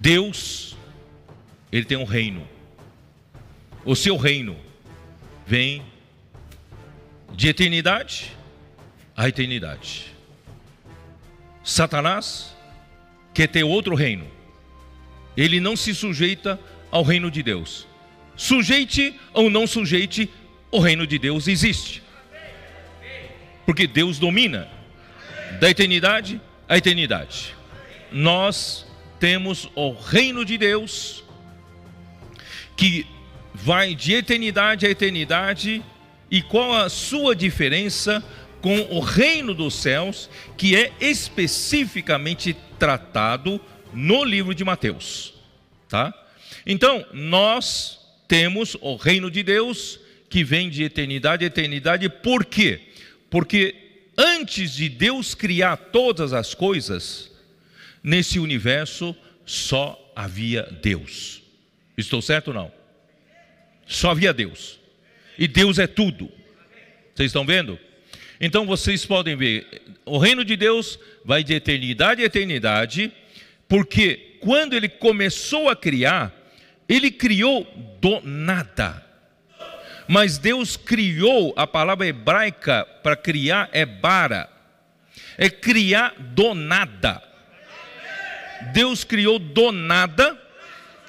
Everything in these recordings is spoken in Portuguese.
Deus, ele tem um reino. O seu reino vem de eternidade a eternidade. Satanás quer ter outro reino. Ele não se sujeita ao reino de Deus. Sujeite ou não sujeite, o reino de Deus existe. Porque Deus domina da eternidade à eternidade. Nós temos o reino de Deus, que vai de eternidade a eternidade, e qual a sua diferença com o reino dos céus, que é especificamente tratado no livro de Mateus, tá? Então, nós temos o reino de Deus que vem de eternidade a eternidade, por quê? Porque antes de Deus criar todas as coisas, nesse universo só havia Deus. Estou certo ou não? Só havia Deus. E Deus é tudo. Vocês estão vendo? Então vocês podem ver, o reino de Deus vai de eternidade a eternidade, porque quando ele começou a criar, ele criou do nada. Mas Deus criou, a palavra hebraica para criar é bara, é criar do nada. Deus criou do nada,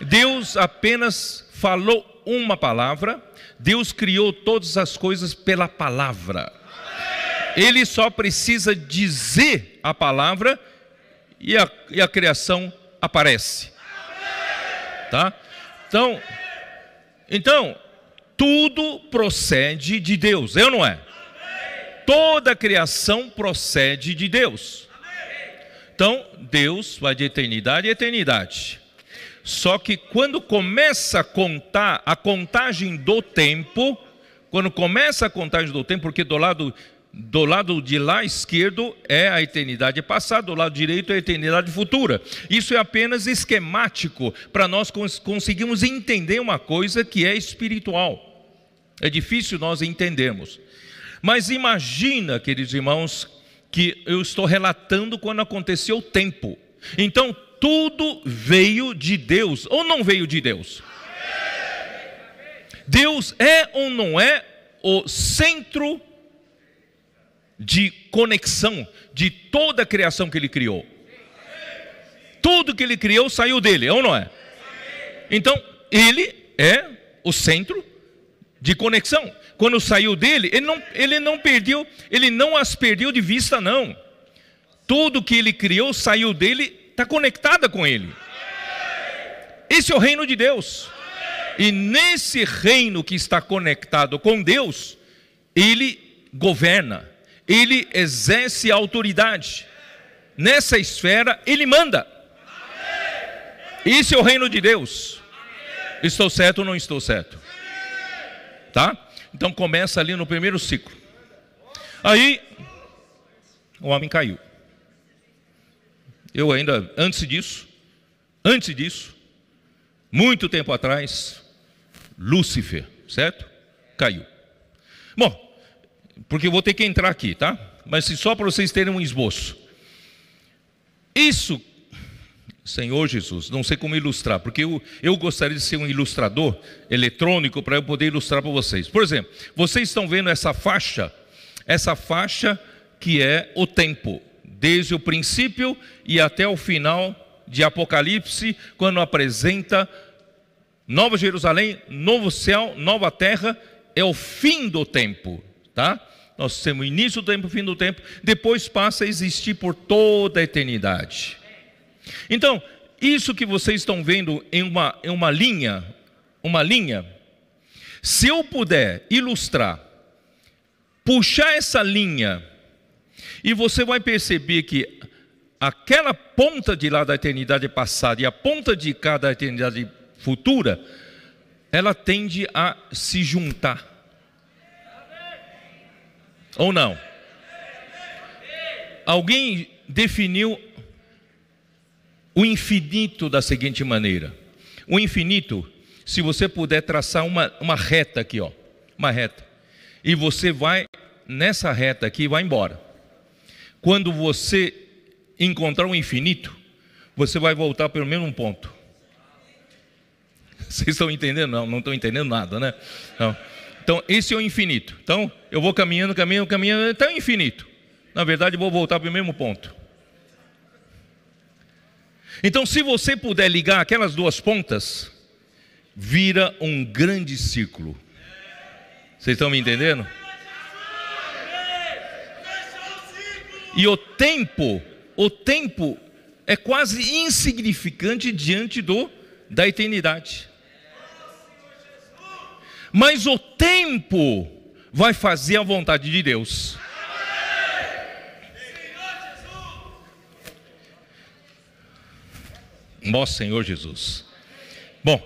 Deus apenas falou uma palavra, Deus criou todas as coisas pela palavra. Ele só precisa dizer a palavra e a, e a criação aparece. Tá? Então, então, tudo procede de Deus, eu é não é? Toda a criação procede de Deus. Então, Deus vai de eternidade a eternidade. Só que quando começa a contar a contagem do tempo, quando começa a contagem do tempo, porque do lado do lado de lá esquerdo é a eternidade passada, do lado direito é a eternidade futura. Isso é apenas esquemático para nós cons conseguirmos entender uma coisa que é espiritual. É difícil nós entendermos. Mas imagina, queridos irmãos, que eu estou relatando quando aconteceu o tempo. Então, tudo veio de Deus ou não veio de Deus? Deus é ou não é o centro de conexão de toda a criação que ele criou? Tudo que ele criou saiu dele, é ou não é? Então, ele é o centro de conexão quando saiu dele, ele não, ele não perdeu, ele não as perdeu de vista, não. Tudo que ele criou saiu dele, está conectada com ele. Esse é o reino de Deus. E nesse reino que está conectado com Deus, ele governa, ele exerce autoridade. Nessa esfera, ele manda. Esse é o reino de Deus. Estou certo ou não estou certo? Tá? Então começa ali no primeiro ciclo. Aí o homem caiu. Eu ainda, antes disso, antes disso, muito tempo atrás, Lúcifer, certo? Caiu. Bom, porque eu vou ter que entrar aqui, tá? Mas só para vocês terem um esboço. Isso Senhor Jesus, não sei como ilustrar, porque eu, eu gostaria de ser um ilustrador eletrônico para eu poder ilustrar para vocês. Por exemplo, vocês estão vendo essa faixa, essa faixa que é o tempo, desde o princípio e até o final de Apocalipse, quando apresenta Nova Jerusalém, novo céu, nova terra, é o fim do tempo, tá? Nós temos o início do tempo, o fim do tempo, depois passa a existir por toda a eternidade. Então, isso que vocês estão vendo em uma, em uma linha, uma linha, se eu puder ilustrar, puxar essa linha, e você vai perceber que aquela ponta de lá da eternidade passada e a ponta de cá da eternidade futura, ela tende a se juntar. Ou não? Alguém definiu o infinito da seguinte maneira: o infinito, se você puder traçar uma, uma reta aqui, ó, uma reta, e você vai nessa reta aqui e vai embora. Quando você encontrar o infinito, você vai voltar pelo mesmo ponto. Vocês estão entendendo? Não, não estão entendendo nada, né? Não. Então, esse é o infinito. Então, eu vou caminhando, caminhando, caminhando, até o infinito. Na verdade, vou voltar para o mesmo ponto. Então, se você puder ligar aquelas duas pontas, vira um grande círculo. Vocês estão me entendendo? E o tempo, o tempo é quase insignificante diante do da eternidade. Mas o tempo vai fazer a vontade de Deus. Nosso Senhor Jesus. Bom,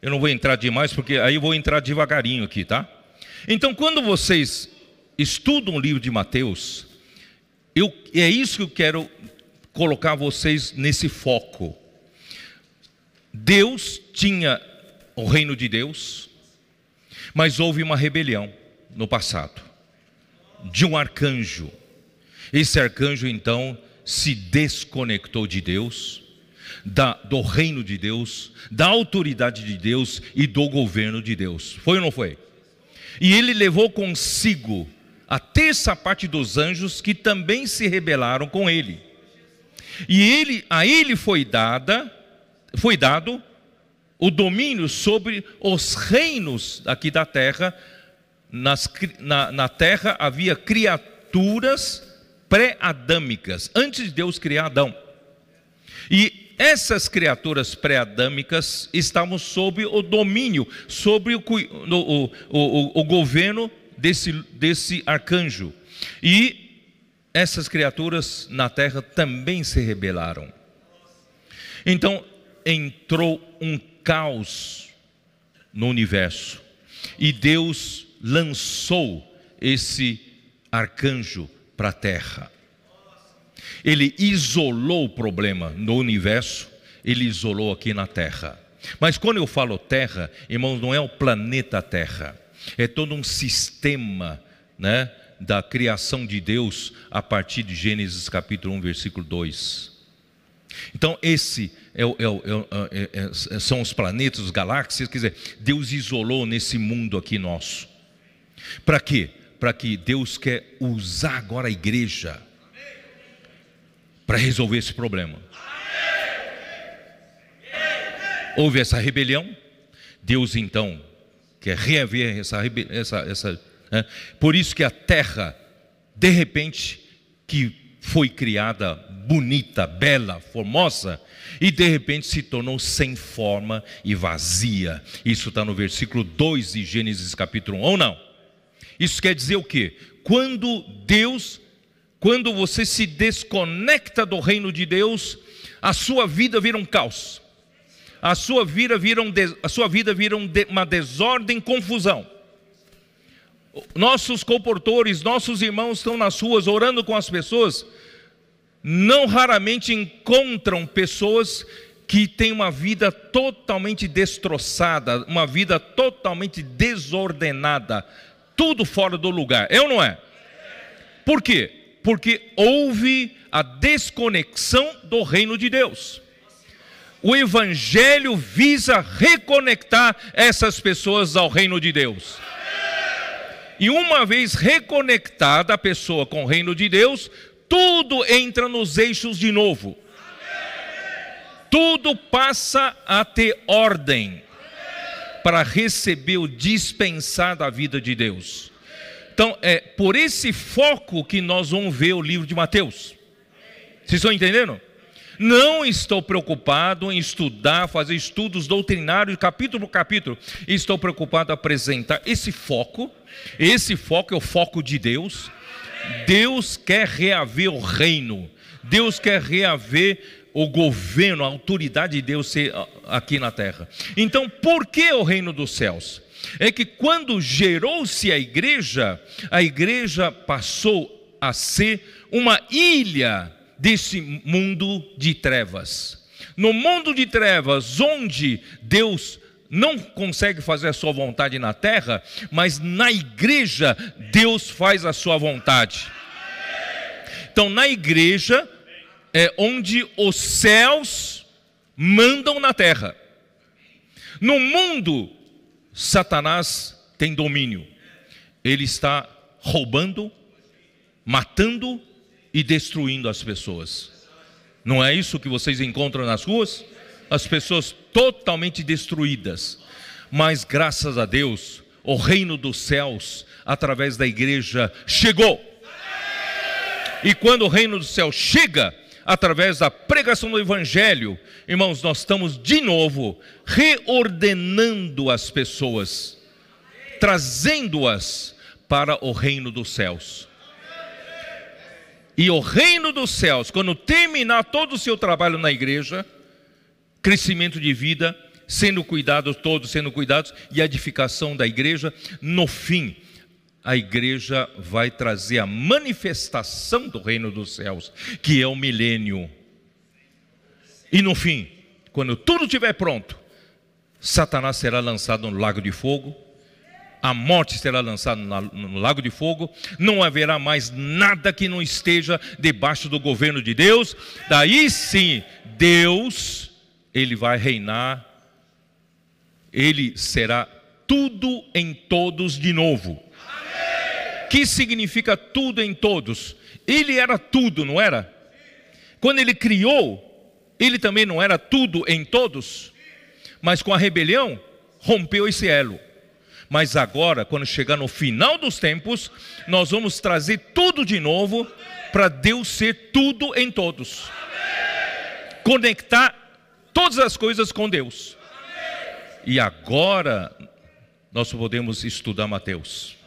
eu não vou entrar demais, porque aí eu vou entrar devagarinho aqui, tá? Então, quando vocês estudam o livro de Mateus, eu, é isso que eu quero colocar vocês nesse foco. Deus tinha o reino de Deus, mas houve uma rebelião no passado de um arcanjo. Esse arcanjo então se desconectou de Deus da, do reino de Deus, da autoridade de Deus e do governo de Deus. Foi ou não foi? E ele levou consigo a terça parte dos anjos que também se rebelaram com ele. E ele, a ele foi dada, foi dado o domínio sobre os reinos aqui da terra. Nas, na, na terra havia criaturas pré-adâmicas, antes de Deus criar Adão. E essas criaturas pré-adâmicas estavam sob o domínio, sobre o, o, o, o governo desse, desse arcanjo. E essas criaturas na terra também se rebelaram. Então entrou um caos no universo. E Deus lançou esse arcanjo para a terra. Ele isolou o problema no universo, ele isolou aqui na Terra. Mas quando eu falo Terra, irmãos, não é o planeta Terra, é todo um sistema, né? Da criação de Deus a partir de Gênesis capítulo 1, versículo 2. Então, esse é é é, é, é, é, são os planetas, os galáxias, quer dizer, Deus isolou nesse mundo aqui nosso. Para quê? Para que Deus quer usar agora a igreja para resolver esse problema. Houve essa rebelião, Deus então quer reaver essa essa É, por isso que a terra, de repente, que foi criada bonita, bela, formosa, e de repente se tornou sem forma e vazia. Isso está no versículo 2 de Gênesis capítulo 1, ou não? Isso quer dizer o quê? Quando Deus quando você se desconecta do reino de Deus, a sua vida vira um caos. A sua vida vira, um de, a sua vida vira um de, uma desordem, confusão. Nossos comportores, nossos irmãos estão nas ruas orando com as pessoas, não raramente encontram pessoas que têm uma vida totalmente destroçada, uma vida totalmente desordenada, tudo fora do lugar. Eu é não é? Por quê? Porque houve a desconexão do reino de Deus. O Evangelho visa reconectar essas pessoas ao reino de Deus. E uma vez reconectada a pessoa com o reino de Deus, tudo entra nos eixos de novo. Tudo passa a ter ordem para receber o dispensar da vida de Deus. Então, é por esse foco que nós vamos ver o livro de Mateus. Vocês estão entendendo? Não estou preocupado em estudar, fazer estudos doutrinários capítulo por capítulo. Estou preocupado em apresentar esse foco. Esse foco é o foco de Deus. Deus quer reaver o reino. Deus quer reaver o governo, a autoridade de Deus ser aqui na terra. Então, por que o reino dos céus? é que quando gerou-se a igreja, a igreja passou a ser uma ilha desse mundo de trevas. No mundo de trevas, onde Deus não consegue fazer a sua vontade na terra, mas na igreja Deus faz a sua vontade. Então, na igreja é onde os céus mandam na terra. No mundo Satanás tem domínio. Ele está roubando, matando e destruindo as pessoas. Não é isso que vocês encontram nas ruas? As pessoas totalmente destruídas. Mas graças a Deus, o reino dos céus, através da igreja, chegou. E quando o reino dos céus chega, através da pregação do Evangelho, irmãos, nós estamos de novo reordenando as pessoas, trazendo-as para o reino dos céus. E o reino dos céus, quando terminar todo o seu trabalho na igreja, crescimento de vida, sendo cuidados todos, sendo cuidados, e edificação da igreja, no fim, a igreja vai trazer a manifestação do reino dos céus, que é o milênio. E no fim, quando tudo estiver pronto, Satanás será lançado no lago de fogo, a morte será lançada no lago de fogo, não haverá mais nada que não esteja debaixo do governo de Deus. Daí sim, Deus, ele vai reinar, ele será tudo em todos de novo aqui significa tudo em todos. Ele era tudo, não era? Quando ele criou, ele também não era tudo em todos, mas com a rebelião rompeu esse elo. Mas agora, quando chegar no final dos tempos, nós vamos trazer tudo de novo para Deus ser tudo em todos. Conectar todas as coisas com Deus. E agora nós podemos estudar Mateus.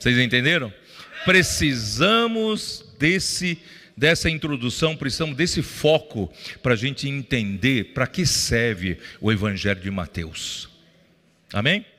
Vocês entenderam? Precisamos desse dessa introdução, precisamos desse foco para a gente entender para que serve o Evangelho de Mateus. Amém?